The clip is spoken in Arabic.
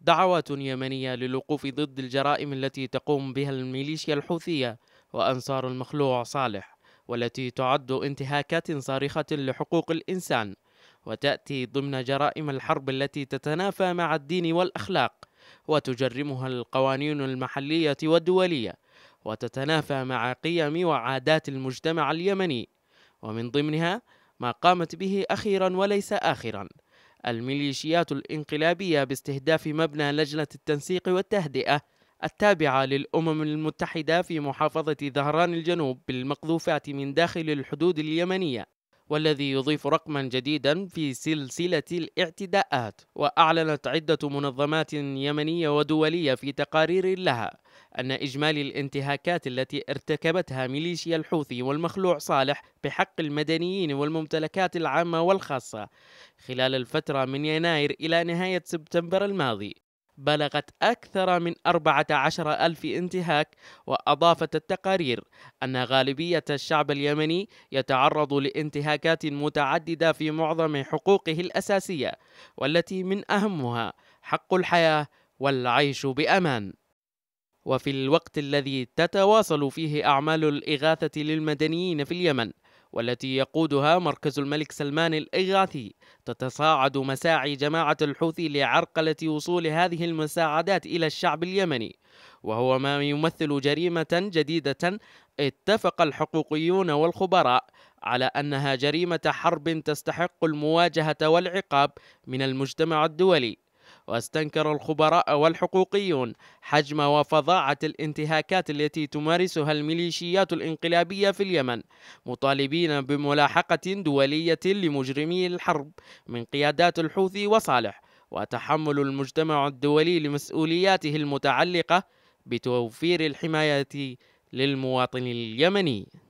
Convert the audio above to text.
دعوات يمنية للوقوف ضد الجرائم التي تقوم بها الميليشيا الحوثية وأنصار المخلوع صالح والتي تعد انتهاكات صارخة لحقوق الإنسان وتأتي ضمن جرائم الحرب التي تتنافى مع الدين والأخلاق وتجرمها القوانين المحلية والدولية وتتنافى مع قيم وعادات المجتمع اليمني ومن ضمنها ما قامت به أخيرا وليس آخرا الميليشيات الانقلابية باستهداف مبنى لجنة التنسيق والتهدئة التابعة للأمم المتحدة في محافظة ظهران الجنوب بالمقذوفات من داخل الحدود اليمنية والذي يضيف رقما جديدا في سلسلة الاعتداءات وأعلنت عدة منظمات يمنية ودولية في تقارير لها أن إجمالي الانتهاكات التي ارتكبتها ميليشيا الحوثي والمخلوع صالح بحق المدنيين والممتلكات العامة والخاصة خلال الفترة من يناير إلى نهاية سبتمبر الماضي بلغت أكثر من 14 ألف انتهاك وأضافت التقارير أن غالبية الشعب اليمني يتعرض لانتهاكات متعددة في معظم حقوقه الأساسية والتي من أهمها حق الحياة والعيش بأمان وفي الوقت الذي تتواصل فيه أعمال الإغاثة للمدنيين في اليمن والتي يقودها مركز الملك سلمان الإغاثي تتصاعد مساعي جماعة الحوثي لعرقلة وصول هذه المساعدات إلى الشعب اليمني وهو ما يمثل جريمة جديدة اتفق الحقوقيون والخبراء على أنها جريمة حرب تستحق المواجهة والعقاب من المجتمع الدولي واستنكر الخبراء والحقوقيون حجم وفظاعة الانتهاكات التي تمارسها الميليشيات الانقلابية في اليمن مطالبين بملاحقة دولية لمجرمي الحرب من قيادات الحوثي وصالح وتحمل المجتمع الدولي لمسؤولياته المتعلقة بتوفير الحماية للمواطن اليمني